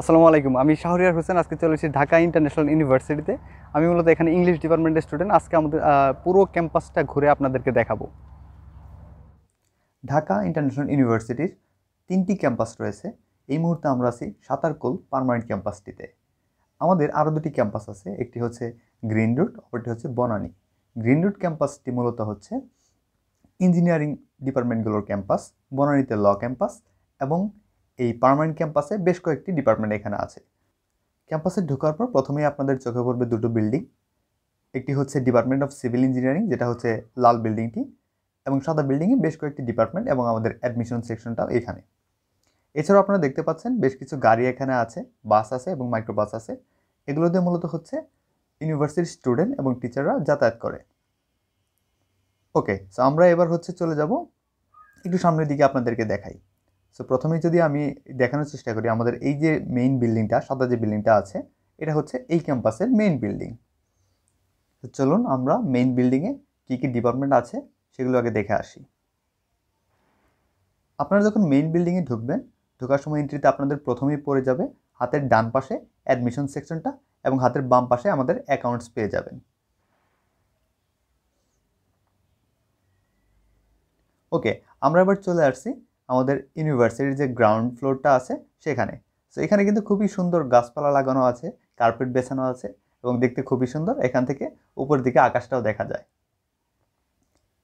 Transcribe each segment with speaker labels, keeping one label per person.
Speaker 1: আসসালামু আলাইকুম আমি শাহরিয়ার হোসেন আজকে চলে এসেছি ঢাকা ইন্টারন্যাশনাল ইউনিভার্সিটিতে আমি মূলত এখানে ইংলিশ ডিপার্টমেন্টের স্টুডেন্ট আজকে আমাদের পুরো ক্যাম্পাসটা ঘুরে আপনাদেরকে দেখাবো ঢাকা ইন্টারন্যাশনাল ইউনিভার্সিটির তিনটি ক্যাম্পাস রয়েছে এই মুহূর্তে আমরা আছি সাতারকোল পারমানেন্ট ক্যাম্পাসটিতে আমাদের আরও দুটি ক্যাম্পাস আছে একটি হচ্ছে গ্রিন রুট অপরটি হচ্ছে বনানী গ্রিন রুট ক্যাম্পাসটি মূলত হচ্ছে ইঞ্জিনিয়ারিং ডিপার্টমেন্টগুলোর ক্যাম্পাস বনানীতে ল ক্যাম্পাস এবং এই পার্মানেন্ট ক্যাম্পাসে বেশ কয়েকটি ডিপার্টমেন্ট এখানে আছে ক্যাম্পাসে ঢোকার পর প্রথমেই আপনাদের চোখে পড়বে দুটো বিল্ডিং একটি হচ্ছে ডিপার্টমেন্ট অফ সিভিল ইঞ্জিনিয়ারিং যেটা হচ্ছে লাল বিল্ডিংটি এবং সাদা বিল্ডিংয়ে বেশ কয়েকটি ডিপার্টমেন্ট এবং আমাদের অ্যাডমিশন সেকশনটা এখানে এছাড়াও আপনারা দেখতে পাচ্ছেন বেশ কিছু গাড়ি এখানে আছে বাস আছে এবং মাইক্রোবাস আছে এগুলোতে মূলত হচ্ছে ইউনিভার্সিটির স্টুডেন্ট এবং টিচাররা যাতায়াত করে ওকে সো আমরা এবার হচ্ছে চলে যাব একটু সামনের দিকে আপনাদেরকে দেখাই সো প্রথমেই যদি আমি দেখানোর চেষ্টা করি আমাদের এই যে মেইন বিল্ডিংটা সাদা যে বিল্ডিংটা আছে এটা হচ্ছে এই ক্যাম্পাসের মেইন বিল্ডিং তো চলুন আমরা মেইন বিল্ডিংয়ে কী কী ডিপার্টমেন্ট আছে সেগুলো আগে দেখে আসি আপনারা যখন মেইন বিল্ডিংয়ে ঢুকবেন ঢোকার সময় এন্ট্রিতে আপনাদের প্রথমেই পড়ে যাবে হাতের ডান পাশে অ্যাডমিশন সেকশনটা এবং হাতের বাম পাশে আমাদের অ্যাকাউন্টস পেয়ে যাবেন ওকে আমরা এবার চলে আসছি আমাদের ইউনিভার্সিটির যে গ্রাউন্ড ফ্লোরটা আছে সেখানে সো এখানে কিন্তু খুবই সুন্দর গাছপালা লাগানো আছে কার্পেট বেছানো আছে এবং দেখতে খুবই সুন্দর এখান থেকে উপর দিকে আকাশটাও দেখা যায়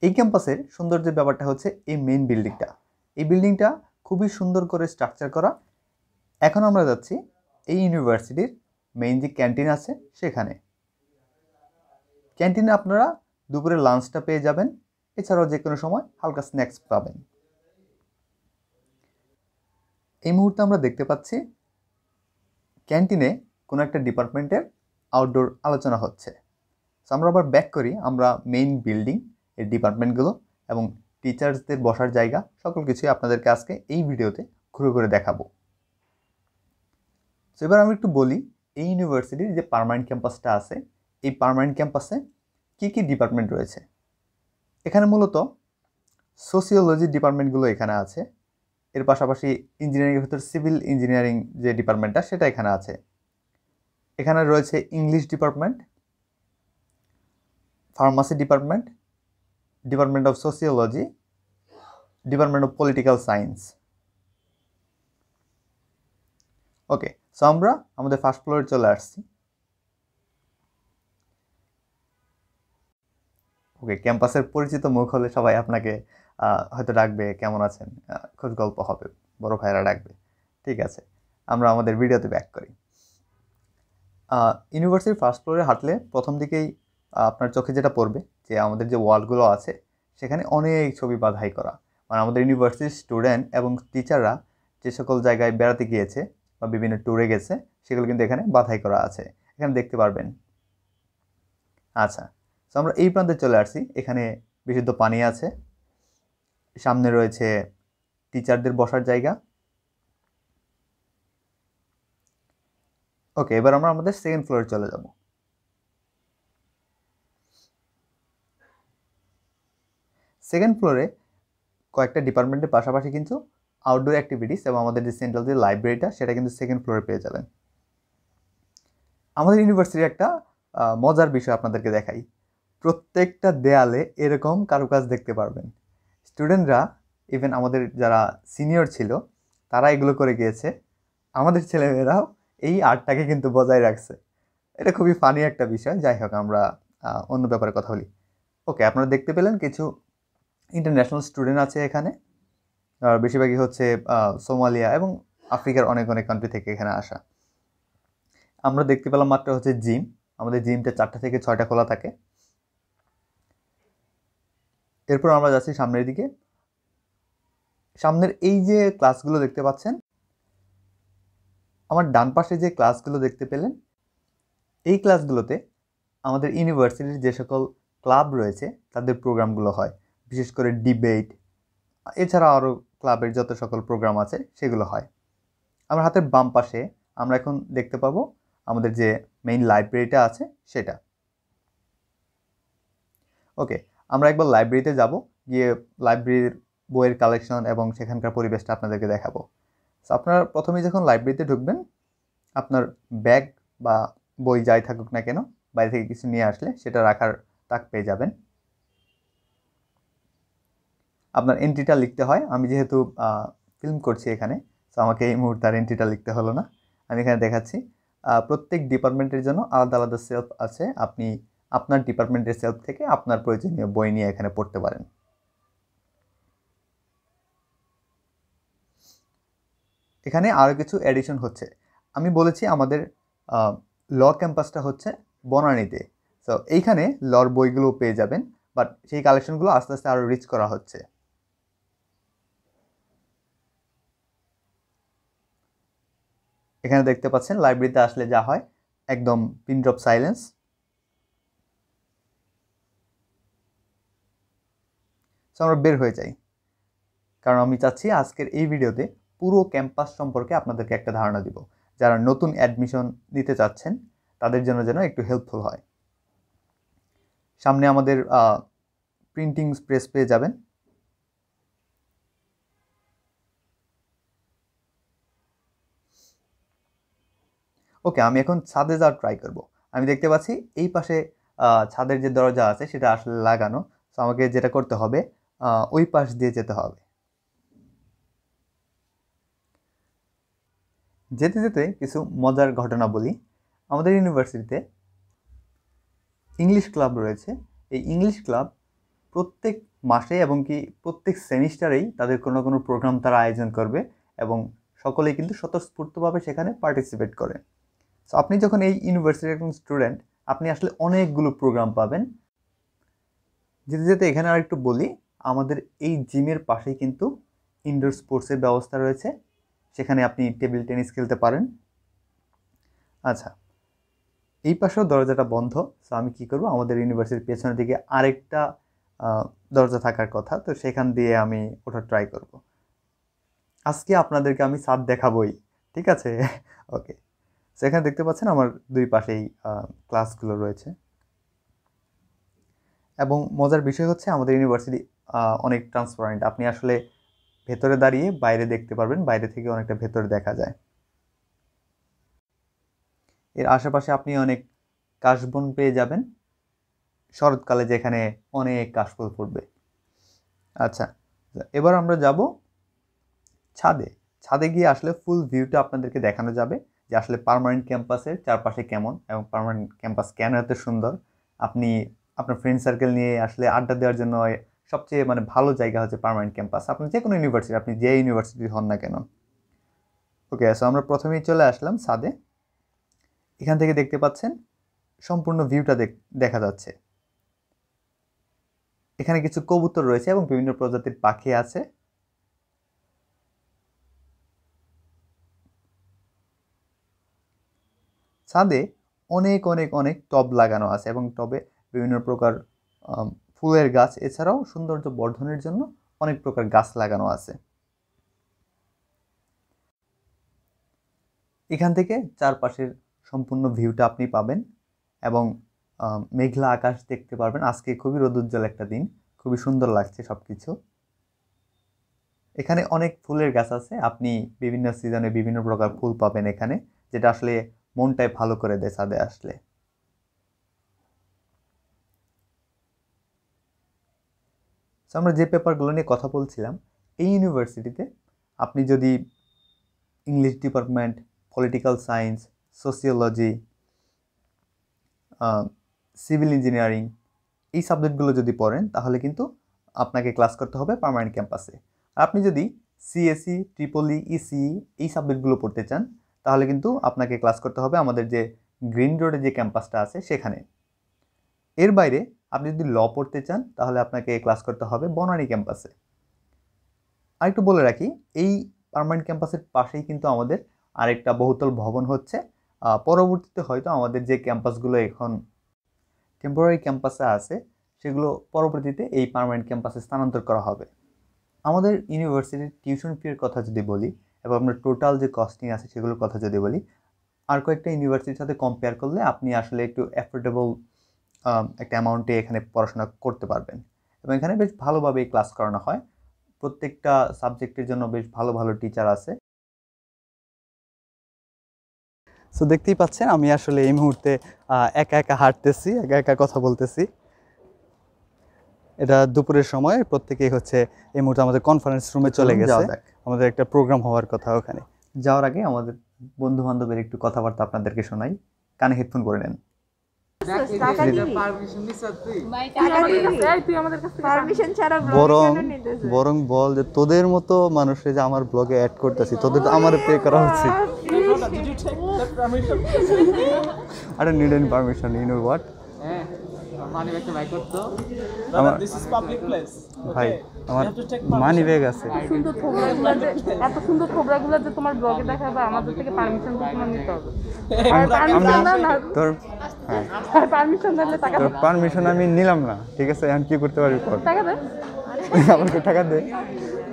Speaker 1: এই ক্যাম্পাসের সৌন্দর্যের ব্যাপারটা হচ্ছে এই মেন বিল্ডিংটা এই বিল্ডিংটা খুবই সুন্দর করে স্ট্রাকচার করা এখন আমরা যাচ্ছি এই ইউনিভার্সিটির মেইন যে ক্যান্টিন আছে সেখানে ক্যান্টিনে আপনারা দুপুরে লাঞ্চটা পেয়ে যাবেন এছাড়াও যে কোনো সময় হালকা স্ন্যাক্স পাবেন এই মুহূর্তে আমরা দেখতে পাচ্ছি ক্যান্টিনে কোনো একটা ডিপার্টমেন্টের আউটডোর আলোচনা হচ্ছে সো আমরা আবার ব্যাক করি আমরা মেইন বিল্ডিং এর ডিপার্টমেন্টগুলো এবং টিচার্সদের বসার জায়গা সকল কিছুই আপনাদেরকে আজকে এই ভিডিওতে ঘুরে ঘুরে দেখাবো সো এবার আমি একটু বলি এই ইউনিভার্সিটির যে পারমানেন্ট ক্যাম্পাসটা আছে এই পারমানেন্ট ক্যাম্পাসে কী কী ডিপার্টমেন্ট রয়েছে এখানে মূলত সোসিওলজি ডিপার্টমেন্টগুলো এখানে আছে এর পাশাপাশি ইঞ্জিনিয়ারিংয়ের ভেতর সিভিল ইঞ্জিনিয়ারিং যে ডিপার্টমেন্টটা সেটা এখানে আছে এখানে রয়েছে English department pharmacy department department of sociology department of political science okay so আমরা আমাদের ফার্স্ট ফ্লোরে চলে আসছি ওকে ক্যাম্পাসের পরিচিত মুখ হলে সবাই আপনাকে হয়তো ডাকবে কেমন আছেন খোঁজ গল্প হবে বড় ভাইয়েরা ডাকবে ঠিক আছে আমরা আমাদের ভিডিওতে ব্যাক করি ইউনিভার্সিটির ফার্স্ট ফ্লোরে হাঁটলে প্রথম দিকেই আপনার চোখে যেটা পড়বে যে আমাদের যে ওয়ালগুলো আছে সেখানে অনেক ছবি বাধাই করা মানে আমাদের ইউনিভার্সিটির স্টুডেন্ট এবং টিচাররা যে সকল জায়গায় বেড়াতে গিয়েছে বা বিভিন্ন ট্যুরে গেছে সেগুলো কিন্তু এখানে বাধাই করা আছে এখানে দেখতে পারবেন আচ্ছা তো আমরা এই প্রান্তে চলে আসছি এখানে বিশুদ্ধ পানি আছে সামনে রয়েছে টিচারদের বসার জায়গা ওকে এবার আমরা আমাদের সেকেন্ড ফ্লোরে চলে যাব সেকেন্ড ফ্লোরে কয়েকটা ডিপার্টমেন্টের পাশাপাশি কিন্তু আউটডোর অ্যাক্টিভিটিস এবং আমাদের যে সেন্ট্রাল যে লাইব্রেরিটা সেটা কিন্তু সেকেন্ড ফ্লোরে পেয়ে যাবেন আমাদের ইউনিভার্সিটির একটা মজার বিষয় আপনাদেরকে দেখাই প্রত্যেকটা দেয়ালে এরকম কারুকাজ দেখতে পারবেন স্টুডেন্টরা ইভেন আমাদের যারা সিনিয়র ছিল তারা এগুলো করে গিয়েছে আমাদের ছেলেমেয়েরাও এই আর্টটাকে কিন্তু বজায় রাখছে এটা খুবই ফানি একটা বিষয় যাই হোক আমরা অন্য ব্যাপারে কথা বলি ওকে আপনারা দেখতে পেলেন কিছু ইন্টারন্যাশনাল স্টুডেন্ট আছে এখানে আর বেশিরভাগই হচ্ছে সোমালিয়া এবং আফ্রিকার অনেক অনেক কান্ট্রি থেকে এখানে আসা আমরা দেখতে পেলাম মাত্র হচ্ছে জিম আমাদের জিমটা চারটা থেকে ছয়টা খোলা থাকে এরপর আমরা যাচ্ছি সামনের দিকে সামনের এই যে ক্লাসগুলো দেখতে পাচ্ছেন আমার ডান পাশে যে ক্লাসগুলো দেখতে পেলেন এই ক্লাসগুলোতে আমাদের ইউনিভার্সিটির যে সকল ক্লাব রয়েছে তাদের প্রোগ্রামগুলো হয় বিশেষ করে ডিবেট এছাড়া আরও ক্লাবের যত সকল প্রোগ্রাম আছে সেগুলো হয় আমার হাতের বাম পাশে আমরা এখন দেখতে পাবো আমাদের যে মেইন লাইব্রেরিটা আছে সেটা ওকে আমরা একবার লাইব্রেরিতে যাব গিয়ে লাইব্রেরির বইয়ের কালেকশন এবং সেখানকার পরিবেশটা আপনাদেরকে দেখাবো আপনারা প্রথমে যখন লাইব্রেরিতে ঢুকবেন আপনার ব্যাগ বা বই যাই থাকুক না কেন বাইরে থেকে কিছু নিয়ে আসলে সেটা রাখার তাক পেয়ে যাবেন আপনার এন্ট্রিটা লিখতে হয় আমি যেহেতু ফিল্ম করছি এখানে তো আমাকে এই মুহূর্তে আর এন্ট্রিটা লিখতে হলো না আমি এখানে দেখাচ্ছি প্রত্যেক ডিপার্টমেন্টের জন্য আলাদা আলাদা সেলফ আছে আপনি আপনার ডিপার্টমেন্টের সেলফ থেকে আপনার প্রয়োজনীয় বই নিয়ে এখানে পড়তে পারেন এখানে আরও কিছু অ্যাডিশন হচ্ছে আমি বলেছি আমাদের ল ক্যাম্পাসটা হচ্ছে বনানীতে সো এইখানে লর বইগুলো পেয়ে যাবেন বাট সেই কালেকশনগুলো আস্তে আস্তে আরও রিচ করা হচ্ছে এখানে দেখতে পাচ্ছেন লাইব্রেরিতে আসলে যা হয় একদম পিন ড্রপ সাইলেন্স আমরা বের হয়ে যাই কারণ আমি চাচ্ছি আজকের এই ভিডিওতে পুরো ক্যাম্পাস সম্পর্কে আপনাদেরকে একটা ধারণা দিব যারা নতুন অ্যাডমিশন নিতে চাচ্ছেন তাদের জন্য যেন একটু হেল্পফুল হয় সামনে আমাদের প্রিন্টিং প্রেস পেয়ে যাবেন ওকে আমি এখন ছাদে যাওয়ার ট্রাই করব আমি দেখতে পাচ্ছি এই পাশে ছাদের যে দরজা আছে সেটা আসলে লাগানো তো আমাকে যেটা করতে হবে ওই পাশ দিয়ে যেতে হবে যেতে যেতে কিছু মজার ঘটনা বলি আমাদের ইউনিভার্সিটিতে ইংলিশ ক্লাব রয়েছে এই ইংলিশ ক্লাব প্রত্যেক মাসে এবং কি প্রত্যেক সেমিস্টারেই তাদের কোনো কোনো প্রোগ্রাম তারা আয়োজন করবে এবং সকলেই কিন্তু স্বতঃস্ফূর্তভাবে সেখানে পার্টিসিপেট করে সো আপনি যখন এই ইউনিভার্সিটির একজন স্টুডেন্ট আপনি আসলে অনেকগুলো প্রোগ্রাম পাবেন যেতে যেতে এখানে আর একটু বলি আমাদের এই জিমের পাশেই কিন্তু ইনডোর স্পোর্টসের ব্যবস্থা রয়েছে সেখানে আপনি টেবিল টেনিস খেলতে পারেন আচ্ছা এই পাশেও দরজাটা বন্ধ সো আমি কি করব আমাদের ইউনিভার্সিটির পেছনের দিকে আরেকটা দরজা থাকার কথা তো সেখান দিয়ে আমি ওটা ট্রাই করব আজকে আপনাদেরকে আমি সাদ দেখাবই ঠিক আছে ওকে সেখানে দেখতে পাচ্ছেন আমার দুই পাশেই ক্লাসগুলো রয়েছে এবং মজার বিষয় হচ্ছে আমাদের ইউনিভার্সিটি অনেক ট্রান্সপারেন্ট আপনি আসলে ভেতরে দাঁড়িয়ে বাইরে দেখতে পারবেন বাইরে থেকে অনেকটা ভেতরে দেখা যায় এর আশেপাশে আপনি অনেক কাশবন পেয়ে যাবেন শরৎকালে যেখানে অনেক কাশফুল ফুটবে আচ্ছা এবার আমরা যাব ছাদে ছাদে গিয়ে আসলে ফুল ভিউটা আপনাদেরকে দেখানো যাবে যে আসলে পারমানেন্ট ক্যাম্পাসের চারপাশে কেমন এবং পারমানেন্ট ক্যাম্পাস কেন এত সুন্দর আপনি আপনার ফ্রেন্ড সার্কেল নিয়ে আসলে আড্ডা দেওয়ার জন্য সবচেয়ে মানে ভালো জায়গা হচ্ছে পার্মানেন্ট ক্যাম্পাস আপনি যে কোনো ইউনিভার্সিটি আপনি যে ইউনিভার্সিটি হন না কেন ওকে সো আমরা প্রথমেই চলে আসলাম সাদে এখান থেকে দেখতে পাচ্ছেন সম্পূর্ণ ভিউটা দেখা যাচ্ছে এখানে কিছু কবুতর রয়েছে এবং বিভিন্ন প্রজাতির পাখি আছে ছাদে অনেক অনেক অনেক টব লাগানো আছে এবং টবে বিভিন্ন প্রকার ফুলের গাছ এছাড়াও সৌন্দর্য বর্ধনের জন্য অনেক প্রকার গাছ লাগানো আছে এখান থেকে চারপাশের সম্পূর্ণ ভিউটা আপনি পাবেন এবং মেঘলা আকাশ দেখতে পারবেন আজকে খুবই রোদুজ্জ্বল একটা দিন খুবই সুন্দর লাগছে সব কিছু এখানে অনেক ফুলের গাছ আছে আপনি বিভিন্ন সিজনে বিভিন্ন প্রকার ফুল পাবেন এখানে যেটা আসলে মনটাই ভালো করে দেয় ছাদে আসলে সো আমরা যে পেপারগুলো নিয়ে কথা বলছিলাম এই ইউনিভার্সিটিতে আপনি যদি English department political science sociology civil engineering এই সাবজেক্টগুলো যদি পড়েন তাহলে কিন্তু আপনাকে ক্লাস করতে হবে পার্মানেন্ট ক্যাম্পাসে আপনি যদি সিএসসি ট্রিপলি ইসি এই সাবজেক্টগুলো পড়তে চান তাহলে কিন্তু আপনাকে ক্লাস করতে হবে আমাদের যে গ্রিন রোডে যে ক্যাম্পাসটা আছে সেখানে এর বাইরে আপনি যদি ল পড়তে চান তাহলে আপনাকে ক্লাস করতে হবে বনানী ক্যাম্পাসে আরেকটু বলে রাখি এই পারমানেন্ট ক্যাম্পাসের পাশেই কিন্তু আমাদের আরেকটা বহুতল ভবন হচ্ছে পরবর্তীতে হয়তো আমাদের যে ক্যাম্পাসগুলো এখন টেম্পোরারি ক্যাম্পাসে আছে সেগুলো পরবর্তীতে এই পারমানেন্ট ক্যাম্পাসে স্থানান্তর করা হবে আমাদের ইউনিভার্সিটির টিউশন ফির কথা যদি বলি এবং আপনার টোটাল যে কস্টিং আছে সেগুলোর কথা যদি বলি আর কয়েকটা ইউনিভার্সিটির সাথে কম্পেয়ার করলে আপনি আসলে একটু অ্যাফোর্ডেবল একটা অ্যামাউন্টে এখানে পড়াশোনা করতে পারবেন এবং এখানে বেশ ভালোভাবেই ক্লাস করানো হয় প্রত্যেকটা সাবজেক্টের জন্য বেশ ভালো ভালো টিচার আছে সো দেখতেই পাচ্ছেন আমি আসলে এই মুহূর্তে একা একা হাঁটতেছি একা একা কথা বলতেছি এটা দুপুরের সময় প্রত্যেকেই হচ্ছে এই মুহূর্তে আমাদের কনফারেন্স রুমে চলে গেছে আমাদের একটা প্রোগ্রাম হওয়ার কথা ওখানে যাওয়ার আগে আমাদের বন্ধু বান্ধবের একটু কথাবার্তা আপনাদেরকে শোনাই কানে হেডফোন করে নেন বরং বল যে তোদের মতো মানুষে যে আমার ব্লগে অ্যাড করতেছি তোদের oh, হ্যাঁ, আমার পে করা উচিত আরে need an permission you know what ভাই আমার মানি ব্যাগ আছে এত সুন্দর তোমার ব্লগে দেখাবে আমাদের থেকে পারমিশন তোমার নিতে হবে পারমিশন হ্যাঁ। আমি নিলাম না ঠিক আছে এখন কি করতে পারি টাকা দে আমাকে টাকা দে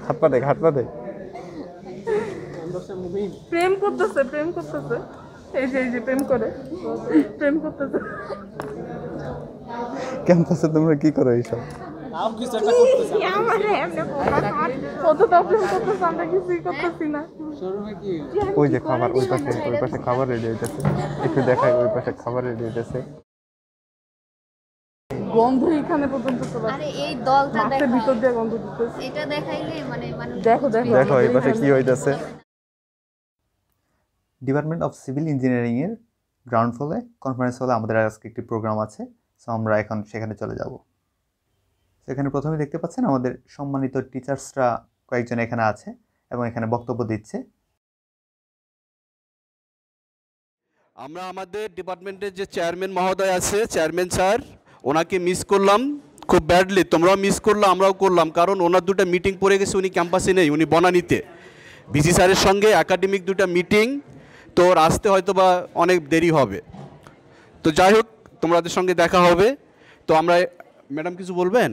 Speaker 1: হাত পা দে হাত পা প্রেম করতেছে প্রেম করতেছে এই যে এই যে প্রেম করে প্রেম করতেছে তোমরা কি করো এইসব ওই যে খাবার ওই পাশে ওই পাশে খাবার রেডি একটু দেখাই ওই পাশে খাবার রেডি গন্ধ এখানে পর্যন্ত চলে আরে এই দলটা দেখো ভিতর দিয়ে গন্ধ দিতেছে এটা দেখাইলে মানে দেখো দেখো দেখো এই পাশে কি হইতাছে ডিপার্টমেন্ট অফ সিভিল ইঞ্জিনিয়ারিং এর গ্রাউন্ড ফ্লোরে কনফারেন্স হলে আমাদের আজকে একটি প্রোগ্রাম আছে সো আমরা এখন সেখানে চলে যাব এখানে প্রথমে দেখতে পাচ্ছেন আমাদের সম্মানিত টিচার্সরা কয়েকজন এখানে আছে এবং এখানে বক্তব্য দিচ্ছে আমরা আমাদের ডিপার্টমেন্টের যে চেয়ারম্যান মহোদয় আছে চেয়ারম্যান স্যার ওনাকে মিস করলাম খুব ব্যাডলি তোমরাও মিস করলো আমরাও করলাম কারণ ওনার দুটো মিটিং পড়ে গেছে উনি ক্যাম্পাসে নেই উনি বনানিতে বিজি স্যারের সঙ্গে একাডেমিক দুটো মিটিং তো আসতে হয়তো বা অনেক দেরি হবে তো যাই হোক তোমাদের সঙ্গে দেখা হবে তো আমরা ম্যাডাম কিছু বলবেন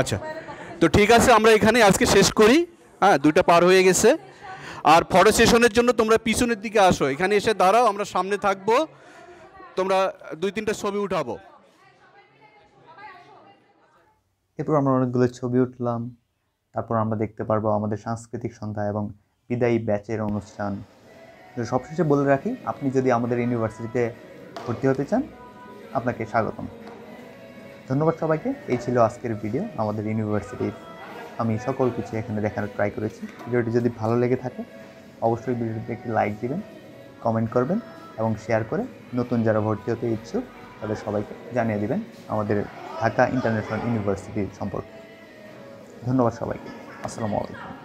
Speaker 1: আচ্ছা তো ঠিক আছে আমরা এখানে আজকে শেষ করি হ্যাঁ দুইটা পার হয়ে গেছে আর ফটো সেশনের জন্য তোমরা পিছনের দিকে আসো এখানে এসে দাঁড়াও আমরা সামনে থাকবো তোমরা দুই তিনটা ছবি উঠাবো এরপর আমরা অনেকগুলো ছবি উঠলাম তারপর আমরা দেখতে পারবো আমাদের সাংস্কৃতিক সন্ধ্যা এবং বিদায়ী ব্যাচের অনুষ্ঠান সবশেষে বলে রাখি আপনি যদি আমাদের ইউনিভার্সিটিতে ভর্তি হতে চান আপনাকে স্বাগতম ধন্যবাদ সবাইকে এই ছিল আজকের ভিডিও আমাদের ইউনিভার্সিটির আমি সকল কিছু এখানে দেখানোর ট্রাই করেছি ভিডিওটি যদি ভালো লেগে থাকে অবশ্যই ভিডিওটিতে একটি লাইক দিবেন কমেন্ট করবেন এবং শেয়ার করে নতুন যারা ভর্তি হতে ইচ্ছুক তাদের সবাইকে জানিয়ে দিবেন আমাদের ঢাকা ইন্টারন্যাশনাল ইউনিভার্সিটির সম্পর্কে ধন্যবাদ সবাইকে আসসালামু আলাইকুম